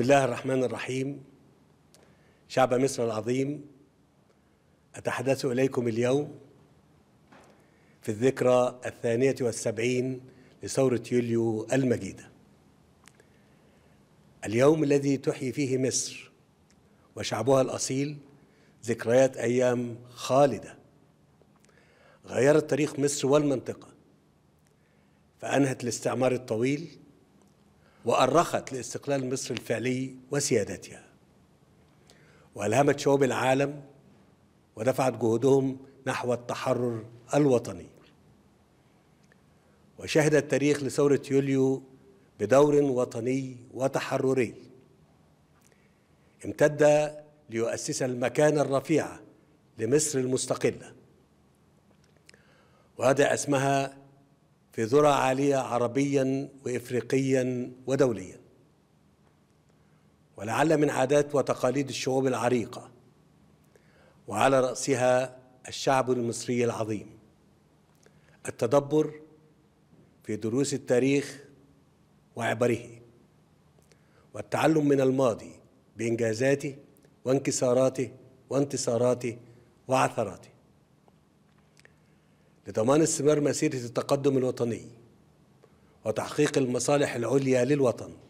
بسم الله الرحمن الرحيم شعب مصر العظيم أتحدث إليكم اليوم في الذكرى الثانية والسبعين لثورة يوليو المجيدة اليوم الذي تحيي فيه مصر وشعبها الأصيل ذكريات أيام خالدة غيرت تاريخ مصر والمنطقة فأنهت الاستعمار الطويل وأرخت لاستقلال مصر الفعلي وسيادتها وألهمت شعوب العالم ودفعت جهودهم نحو التحرر الوطني وشهد التاريخ لثورة يوليو بدور وطني وتحرري امتد ليؤسس المكانة الرفيعة لمصر المستقلة وهذا اسمها في ذرى عالية عربيا وإفريقيا ودوليا ولعل من عادات وتقاليد الشعوب العريقة وعلى رأسها الشعب المصري العظيم التدبر في دروس التاريخ وعبره والتعلم من الماضي بإنجازاته وانكساراته وانتصاراته وعثراته لضمان استمرار مسيرة التقدم الوطني وتحقيق المصالح العليا للوطن